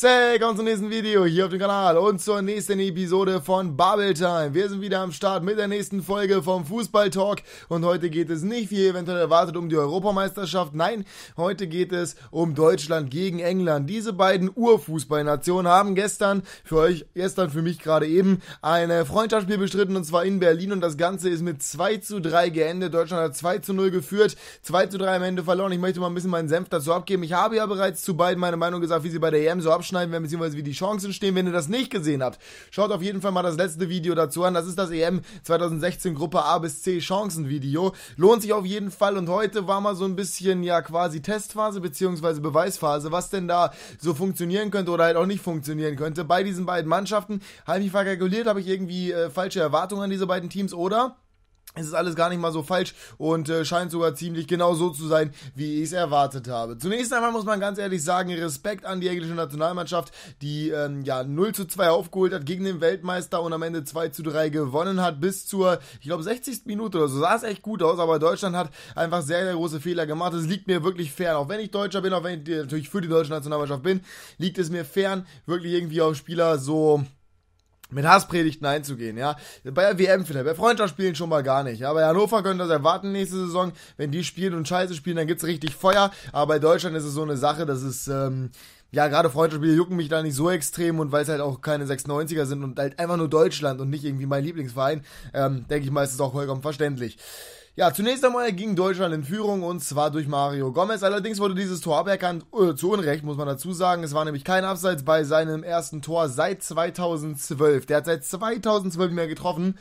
Hey, kommt zum nächsten Video hier auf dem Kanal und zur nächsten Episode von Bubble Time. Wir sind wieder am Start mit der nächsten Folge vom Fußball Talk und heute geht es nicht wie ihr eventuell erwartet um die Europameisterschaft. Nein, heute geht es um Deutschland gegen England. Diese beiden Urfußballnationen haben gestern für euch, gestern für mich gerade eben, ein Freundschaftsspiel bestritten und zwar in Berlin und das Ganze ist mit 2 zu 3 geendet. Deutschland hat 2 zu 0 geführt, 2 zu 3 am Ende verloren. Ich möchte mal ein bisschen meinen Senf dazu abgeben. Ich habe ja bereits zu beiden meine Meinung gesagt, wie sie bei der EM so haben abschneiden werden, beziehungsweise wie die Chancen stehen. Wenn ihr das nicht gesehen habt, schaut auf jeden Fall mal das letzte Video dazu an. Das ist das EM 2016 Gruppe A bis C Chancenvideo. Lohnt sich auf jeden Fall. Und heute war mal so ein bisschen ja quasi Testphase beziehungsweise Beweisphase, was denn da so funktionieren könnte oder halt auch nicht funktionieren könnte. Bei diesen beiden Mannschaften habe ich mich verkalkuliert, habe ich irgendwie äh, falsche Erwartungen an diese beiden Teams oder es ist alles gar nicht mal so falsch und äh, scheint sogar ziemlich genau so zu sein, wie ich es erwartet habe. Zunächst einmal muss man ganz ehrlich sagen, Respekt an die englische Nationalmannschaft, die ähm, ja 0 zu 2 aufgeholt hat gegen den Weltmeister und am Ende 2 zu 3 gewonnen hat bis zur, ich glaube, 60. Minute oder so. Sah es echt gut aus, aber Deutschland hat einfach sehr, sehr große Fehler gemacht. Es liegt mir wirklich fern, auch wenn ich Deutscher bin, auch wenn ich natürlich für die deutsche Nationalmannschaft bin, liegt es mir fern, wirklich irgendwie auf Spieler so mit Hasspredigten einzugehen, ja. Bei der WM vielleicht, bei Freundschaftsspielen schon mal gar nicht, ja. Bei Hannover könnt das erwarten nächste Saison. Wenn die spielen und scheiße spielen, dann gibt's richtig Feuer. Aber bei Deutschland ist es so eine Sache, das ist, ähm, ja, gerade Freundschaftsspiele jucken mich da nicht so extrem und weil es halt auch keine 96er sind und halt einfach nur Deutschland und nicht irgendwie mein Lieblingsverein, ähm, denke ich mal, ist es auch vollkommen verständlich. Ja, zunächst einmal ging Deutschland in Führung und zwar durch Mario Gomez. Allerdings wurde dieses Tor aberkannt, äh, zu Unrecht muss man dazu sagen. Es war nämlich kein Abseits bei seinem ersten Tor seit 2012. Der hat seit 2012 mehr getroffen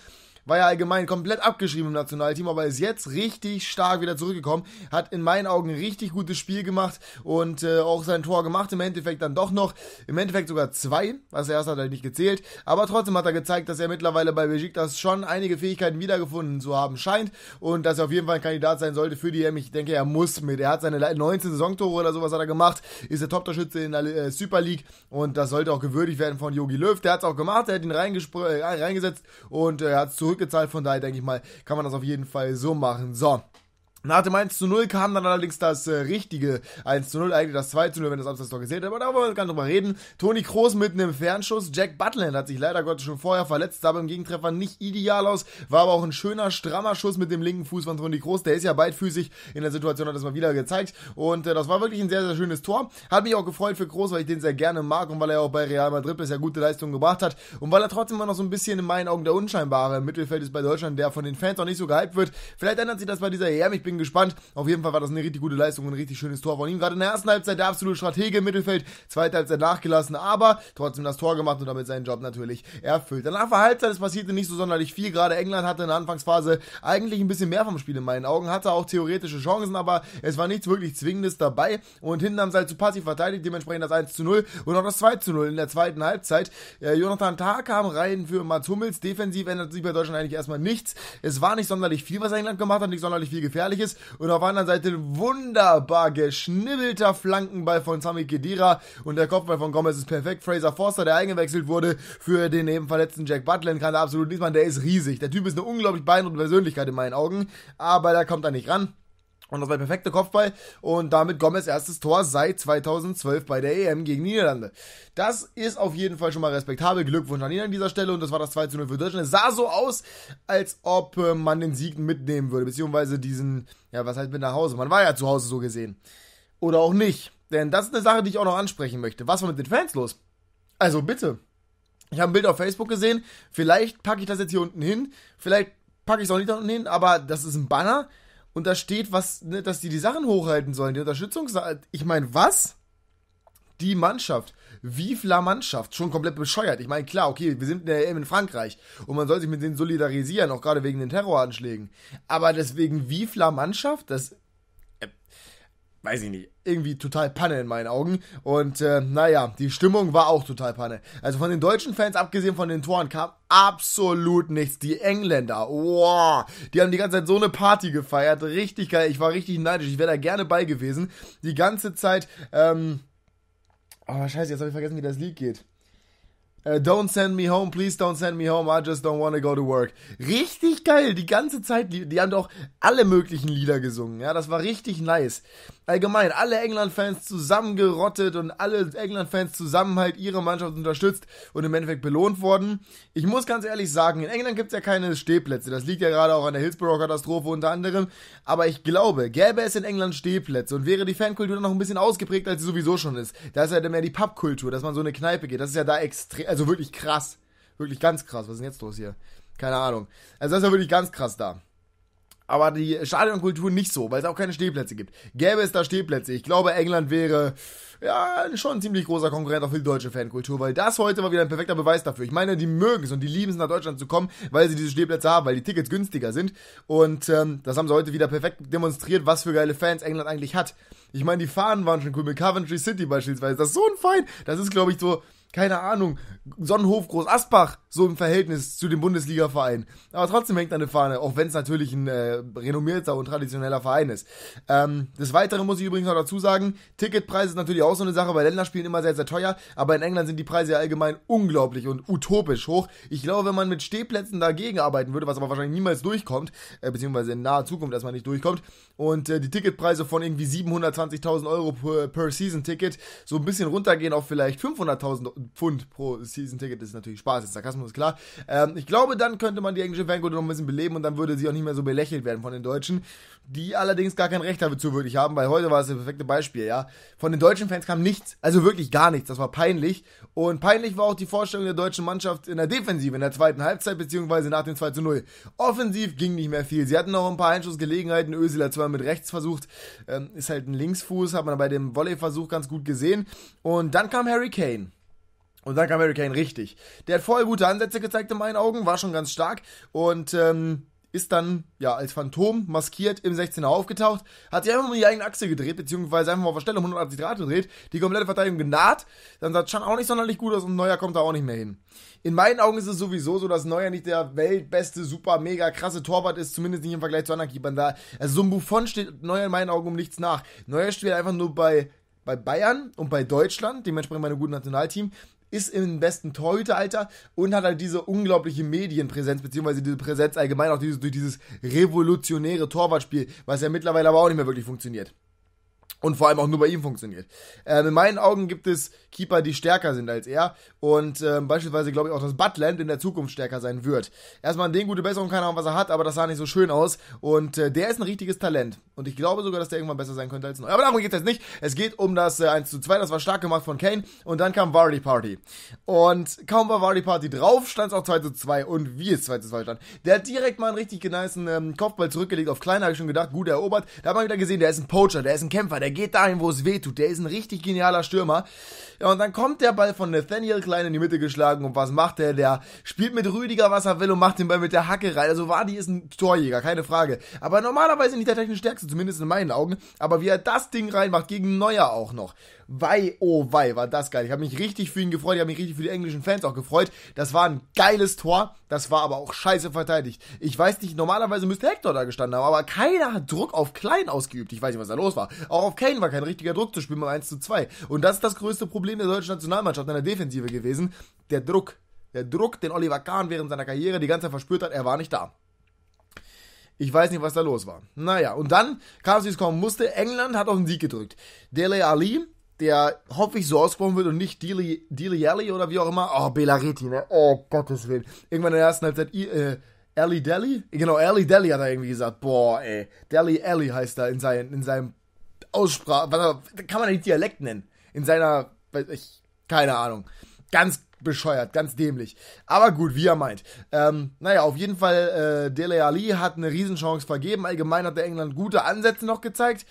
war ja allgemein komplett abgeschrieben im Nationalteam, aber ist jetzt richtig stark wieder zurückgekommen, hat in meinen Augen ein richtig gutes Spiel gemacht und äh, auch sein Tor gemacht, im Endeffekt dann doch noch, im Endeffekt sogar zwei, was er erst hat er nicht gezählt, aber trotzdem hat er gezeigt, dass er mittlerweile bei Besiktas schon einige Fähigkeiten wiedergefunden zu haben scheint und dass er auf jeden Fall ein Kandidat sein sollte für die EM, ich denke, er muss mit, er hat seine 19 Saisontore oder sowas hat er gemacht, ist der Top-Torschütze in der äh, Super League und das sollte auch gewürdigt werden von Yogi Löw, der hat es auch gemacht, er hat ihn äh, reingesetzt und äh, er hat es zurück zurückgezahlt. Von daher denke ich mal, kann man das auf jeden Fall so machen. So. Nach dem 1 zu 0 kam dann allerdings das äh, richtige 1 zu 0, eigentlich das 2 zu 0, wenn das Abseits-Tor gesehen hat, aber da wollen wir gar nicht drüber reden. Toni Kroos mit einem Fernschuss, Jack Butland hat sich leider Gottes schon vorher verletzt, sah beim Gegentreffer nicht ideal aus, war aber auch ein schöner, strammer Schuss mit dem linken Fuß von Toni Kroos, der ist ja beidfüßig, in der Situation hat das mal wieder gezeigt und äh, das war wirklich ein sehr, sehr schönes Tor. Hat mich auch gefreut für Kroos, weil ich den sehr gerne mag und weil er auch bei Real Madrid bisher gute Leistungen gebracht hat und weil er trotzdem immer noch so ein bisschen in meinen Augen der Unscheinbare Mittelfeld ist bei Deutschland, der von den Fans auch nicht so gehypt wird. Vielleicht ändert sich das bei dieser EM, ich bin bin gespannt. Auf jeden Fall war das eine richtig gute Leistung und ein richtig schönes Tor von ihm. Gerade in der ersten Halbzeit der absolute Stratege im Mittelfeld, zweite Halbzeit nachgelassen, aber trotzdem das Tor gemacht und damit seinen Job natürlich erfüllt. Danach war Halbzeit, es passierte nicht so sonderlich viel. Gerade England hatte in der Anfangsphase eigentlich ein bisschen mehr vom Spiel in meinen Augen, hatte auch theoretische Chancen, aber es war nichts wirklich Zwingendes dabei und hinten haben sie halt zu passiv verteidigt, dementsprechend das 1 zu 0 und auch das 2 zu 0 in der zweiten Halbzeit. Äh, Jonathan Tah kam rein für Mats Hummels, defensiv ändert sich bei Deutschland eigentlich erstmal nichts. Es war nicht sonderlich viel, was England gemacht hat, nicht sonderlich viel gefährlich ist. Und auf der anderen Seite ein wunderbar geschnibbelter Flankenball von Sami Kedira und der Kopfball von Gomez ist perfekt. Fraser Forster, der eingewechselt wurde für den eben verletzten Jack Butland, kann da absolut nicht machen. Der ist riesig. Der Typ ist eine unglaublich beeindruckende Persönlichkeit in meinen Augen, aber da kommt er nicht ran. Und das war der perfekte Kopfball und damit Gomez erstes Tor seit 2012 bei der EM gegen Niederlande. Das ist auf jeden Fall schon mal respektabel. Glückwunsch an ihn an dieser Stelle und das war das 2 zu 0 für Deutschland. Es sah so aus, als ob äh, man den Sieg mitnehmen würde, beziehungsweise diesen, ja, was heißt mit nach Hause? Man war ja zu Hause so gesehen. Oder auch nicht. Denn das ist eine Sache, die ich auch noch ansprechen möchte. Was war mit den Fans los? Also bitte. Ich habe ein Bild auf Facebook gesehen. Vielleicht packe ich das jetzt hier unten hin. Vielleicht packe ich es auch nicht unten hin, aber das ist ein Banner und da steht, was, ne, dass die die Sachen hochhalten sollen, die Unterstützung. Ich meine, was? Die Mannschaft. Wie la Mannschaft. Schon komplett bescheuert. Ich meine, klar, okay, wir sind in der EM in Frankreich. Und man soll sich mit denen solidarisieren, auch gerade wegen den Terroranschlägen. Aber deswegen wie la Mannschaft, das weiß ich nicht, irgendwie total Panne in meinen Augen. Und äh, naja, die Stimmung war auch total Panne. Also von den deutschen Fans, abgesehen von den Toren, kam absolut nichts. Die Engländer, wow, die haben die ganze Zeit so eine Party gefeiert. Richtig geil, ich war richtig neidisch, ich wäre da gerne bei gewesen. Die ganze Zeit, ähm, oh scheiße, jetzt habe ich vergessen, wie das Lied geht. Uh, don't send me home, please don't send me home, I just don't wanna go to work. Richtig geil, die ganze Zeit, die, die haben doch alle möglichen Lieder gesungen, ja, das war richtig nice. Allgemein, alle England-Fans zusammengerottet und alle England-Fans zusammen halt ihre Mannschaft unterstützt und im Endeffekt belohnt worden. Ich muss ganz ehrlich sagen, in England gibt's ja keine Stehplätze, das liegt ja gerade auch an der Hillsborough-Katastrophe unter anderem, aber ich glaube, gäbe es in England Stehplätze und wäre die Fankultur noch ein bisschen ausgeprägt, als sie sowieso schon ist. Da ist ja halt mehr die Pubkultur, dass man so eine Kneipe geht, das ist ja da extrem also wirklich krass. Wirklich ganz krass. Was ist denn jetzt los hier? Keine Ahnung. Also das ist ja wirklich ganz krass da. Aber die Stadionkultur nicht so, weil es auch keine Stehplätze gibt. Gäbe es da Stehplätze, ich glaube, England wäre ja schon ein ziemlich großer Konkurrent auf die deutsche Fankultur, weil das heute mal wieder ein perfekter Beweis dafür. Ich meine, die mögen es und die lieben es, nach Deutschland zu kommen, weil sie diese Stehplätze haben, weil die Tickets günstiger sind. Und ähm, das haben sie heute wieder perfekt demonstriert, was für geile Fans England eigentlich hat. Ich meine, die Fahnen waren schon cool mit Coventry City beispielsweise. Das ist so ein Fein. Das ist, glaube ich, so keine Ahnung, Sonnenhof Groß Asbach, so im Verhältnis zu dem Bundesliga-Verein. Aber trotzdem hängt da eine Fahne, auch wenn es natürlich ein äh, renommierter und traditioneller Verein ist. Ähm, des Weiteren muss ich übrigens noch dazu sagen, Ticketpreis ist natürlich auch so eine Sache, bei Länderspielen immer sehr, sehr teuer, aber in England sind die Preise ja allgemein unglaublich und utopisch hoch. Ich glaube, wenn man mit Stehplätzen dagegen arbeiten würde, was aber wahrscheinlich niemals durchkommt, äh, beziehungsweise in naher Zukunft erstmal nicht durchkommt, und äh, die Ticketpreise von irgendwie 720.000 Euro per, per Season-Ticket so ein bisschen runtergehen auf vielleicht 500.000 Pfund pro Season-Ticket ist natürlich Spaß, ist Sarkasmus, klar. Ähm, ich glaube, dann könnte man die englische Fanquote noch ein bisschen beleben und dann würde sie auch nicht mehr so belächelt werden von den Deutschen, die allerdings gar kein Recht dazu wirklich haben, weil heute war es das perfekte Beispiel, ja. Von den deutschen Fans kam nichts, also wirklich gar nichts, das war peinlich. Und peinlich war auch die Vorstellung der deutschen Mannschaft in der Defensive, in der zweiten Halbzeit, beziehungsweise nach dem 2 zu 0. Offensiv ging nicht mehr viel, sie hatten noch ein paar Einschussgelegenheiten, Özil hat zwar mit rechts versucht, ähm, ist halt ein Linksfuß, hat man bei dem Volley-Versuch ganz gut gesehen. Und dann kam Harry Kane. Und dann kam Harry Kane richtig. Der hat voll gute Ansätze gezeigt in meinen Augen, war schon ganz stark und ähm, ist dann ja als Phantom maskiert im 16er aufgetaucht, hat sich einfach mal die eigene Achse gedreht, beziehungsweise einfach mal auf der Stelle 180 Grad gedreht, die komplette Verteidigung genaht, dann sah Chan auch nicht sonderlich gut aus und Neuer kommt da auch nicht mehr hin. In meinen Augen ist es sowieso so, dass Neuer nicht der weltbeste, super, mega krasse Torwart ist, zumindest nicht im Vergleich zu anderen Keepern da. Also so ein Buffon steht Neuer in meinen Augen um nichts nach. Neuer spielt einfach nur bei bei Bayern und bei Deutschland, dementsprechend meine guten Nationalteam, ist im besten Torhüteralter und hat halt diese unglaubliche Medienpräsenz, beziehungsweise diese Präsenz allgemein auch dieses, durch dieses revolutionäre Torwartspiel, was ja mittlerweile aber auch nicht mehr wirklich funktioniert und vor allem auch nur bei ihm funktioniert. Ähm, in meinen Augen gibt es Keeper, die stärker sind als er und ähm, beispielsweise glaube ich auch, dass Butland in der Zukunft stärker sein wird. Erstmal an den gute Besserung, keine Ahnung, was er hat, aber das sah nicht so schön aus und äh, der ist ein richtiges Talent und ich glaube sogar, dass der irgendwann besser sein könnte als neu. Aber darum geht es jetzt nicht. Es geht um das äh, 1 zu 2, das war stark gemacht von Kane und dann kam Vardy Party. Und kaum war Vardy Party drauf, stand es auch 2 zu 2 und wie es 2 zu 2 stand. Der hat direkt mal einen richtig genicen ähm, Kopfball zurückgelegt auf Klein, habe ich schon gedacht, gut erobert. Da hat man wieder gesehen, der ist ein Poacher, der ist ein Kämpfer, der der geht dahin, wo es weh tut. Der ist ein richtig genialer Stürmer. Ja, und dann kommt der Ball von Nathaniel Klein in die Mitte geschlagen. Und was macht er? Der spielt mit Rüdiger, was er will und macht den Ball mit der Hacke rein. Also Wadi ist ein Torjäger, keine Frage. Aber normalerweise nicht der technisch stärkste, zumindest in meinen Augen. Aber wie er das Ding reinmacht, gegen Neuer auch noch. Wei, oh wei, war das geil. Ich habe mich richtig für ihn gefreut, ich habe mich richtig für die englischen Fans auch gefreut. Das war ein geiles Tor, das war aber auch scheiße verteidigt. Ich weiß nicht, normalerweise müsste Hector da gestanden haben, aber keiner hat Druck auf Klein ausgeübt. Ich weiß nicht, was da los war. Auch auf Kane war kein richtiger Druck zu spielen beim 1 zu 2. Und das ist das größte Problem der deutschen Nationalmannschaft in der Defensive gewesen. Der Druck. Der Druck, den Oliver Kahn während seiner Karriere die ganze Zeit verspürt hat, er war nicht da. Ich weiß nicht, was da los war. Naja, und dann kam es, wie es kommen musste. England hat auf den Sieg gedrückt. Dele Ali der hoffentlich so ausgesprochen wird und nicht Dilly Alley oder wie auch immer. Oh, Belareti, ne? Oh, Gottes Willen. Irgendwann in der ersten Halbzeit, äh, Ellie Deli? Genau, Ellie Deli hat er irgendwie gesagt. Boah, ey. Deli Ellie heißt er in, sein, in seinem Aussprache. Kann man nicht Dialekt nennen. In seiner, weiß ich, keine Ahnung. Ganz bescheuert, ganz dämlich. Aber gut, wie er meint. Ähm, naja, auf jeden Fall, äh, Dele Ali hat eine Riesenchance vergeben. Allgemein hat der England gute Ansätze noch gezeigt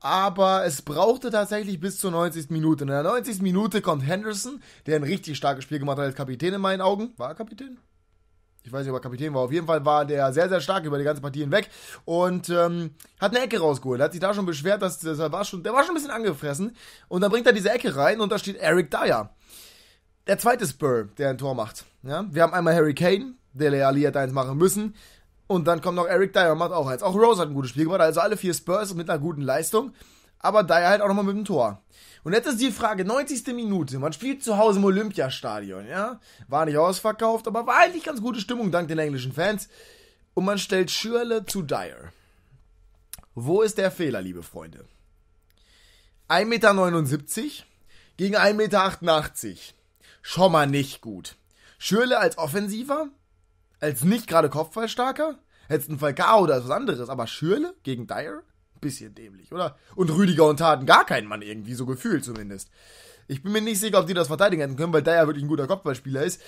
aber es brauchte tatsächlich bis zur 90. Minute. In der 90. Minute kommt Henderson, der ein richtig starkes Spiel gemacht hat als Kapitän in meinen Augen. War er Kapitän? Ich weiß nicht, ob er Kapitän war. Auf jeden Fall war der sehr, sehr stark über die ganze Partie hinweg und ähm, hat eine Ecke rausgeholt. Er Hat sich da schon beschwert, dass, dass war schon, der war schon ein bisschen angefressen. Und dann bringt er diese Ecke rein und da steht Eric Dyer. Der zweite Spur, der ein Tor macht. Ja? Wir haben einmal Harry Kane, der Leali hat eins machen müssen. Und dann kommt noch Eric Dyer macht auch eins. Auch Rose hat ein gutes Spiel gemacht. Also alle vier Spurs mit einer guten Leistung. Aber Dyer halt auch nochmal mit dem Tor. Und jetzt ist die Frage, 90. Minute, man spielt zu Hause im Olympiastadion, ja? War nicht ausverkauft, aber war eigentlich ganz gute Stimmung dank den englischen Fans. Und man stellt Schürle zu Dyer. Wo ist der Fehler, liebe Freunde? 1,79 Meter gegen 1,88 Meter. Schon mal nicht gut. Schürle als Offensiver, als nicht gerade Kopfballstarker, hättest einen Falcao oder was anderes, aber Schürle gegen Dyer? Bisschen dämlich, oder? Und Rüdiger und Taten gar keinen Mann irgendwie, so gefühlt zumindest. Ich bin mir nicht sicher, ob die das verteidigen hätten können, weil Dyer wirklich ein guter Kopfballspieler ist.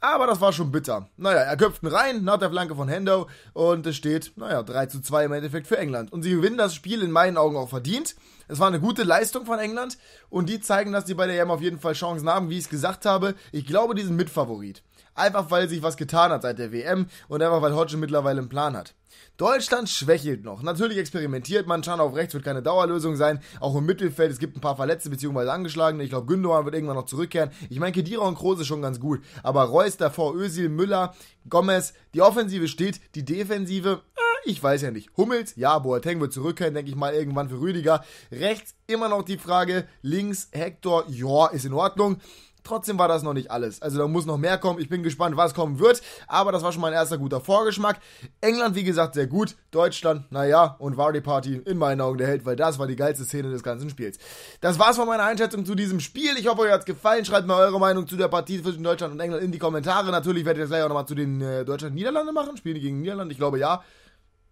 Aber das war schon bitter. Naja, er köpften rein nach der Flanke von Hendo und es steht, naja, 3 zu 2 im Endeffekt für England. Und sie gewinnen das Spiel in meinen Augen auch verdient. Es war eine gute Leistung von England und die zeigen, dass die bei der EM auf jeden Fall Chancen haben, wie ich es gesagt habe. Ich glaube, die sind Mitfavorit. Einfach weil sich was getan hat seit der WM und einfach weil Hodge mittlerweile einen Plan hat. Deutschland schwächelt noch. Natürlich experimentiert man. Schauen auf rechts wird keine Dauerlösung sein. Auch im Mittelfeld, es gibt ein paar Verletzte bzw. Angeschlagene. Ich glaube, Gündogan wird irgendwann noch zurückkehren. Ich meine, Kedira und ist schon ganz gut. Aber Reus davor, Özil, Müller, Gomez. Die Offensive steht, die Defensive, äh, ich weiß ja nicht. Hummels, ja, Boateng wird zurückkehren, denke ich mal, irgendwann für Rüdiger. Rechts immer noch die Frage, links Hector, ja, ist in Ordnung. Trotzdem war das noch nicht alles. Also da muss noch mehr kommen. Ich bin gespannt, was kommen wird. Aber das war schon mein erster guter Vorgeschmack. England, wie gesagt, sehr gut. Deutschland, naja. Und Vardy Party in meinen Augen der Held, weil das war die geilste Szene des ganzen Spiels. Das war's von meiner Einschätzung zu diesem Spiel. Ich hoffe, euch hat's gefallen. Schreibt mir eure Meinung zu der Partie zwischen Deutschland und England in die Kommentare. Natürlich werde ich das gleich auch nochmal zu den äh, Deutschland-Niederlande machen. Spielen die gegen Niederland? Ich glaube ja.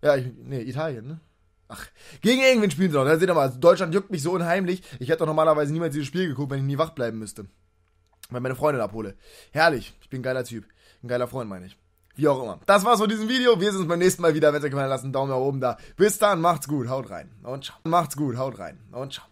Ja, ich, nee, Italien, ne? Ach, gegen irgendwen spielen sie noch. Da seht ihr mal, also Deutschland juckt mich so unheimlich. Ich hätte doch normalerweise niemals dieses Spiel geguckt, wenn ich nie wach bleiben müsste weil meine Freundin abhole. Herrlich, ich bin ein geiler Typ. Ein geiler Freund, meine ich. Wie auch immer. Das war's von diesem Video. Wir sehen uns beim nächsten Mal wieder. Wenn ihr euch gefallen lasst einen Daumen nach oben da. Bis dann, macht's gut, haut rein. Und ciao. Macht's gut, haut rein. Und ciao.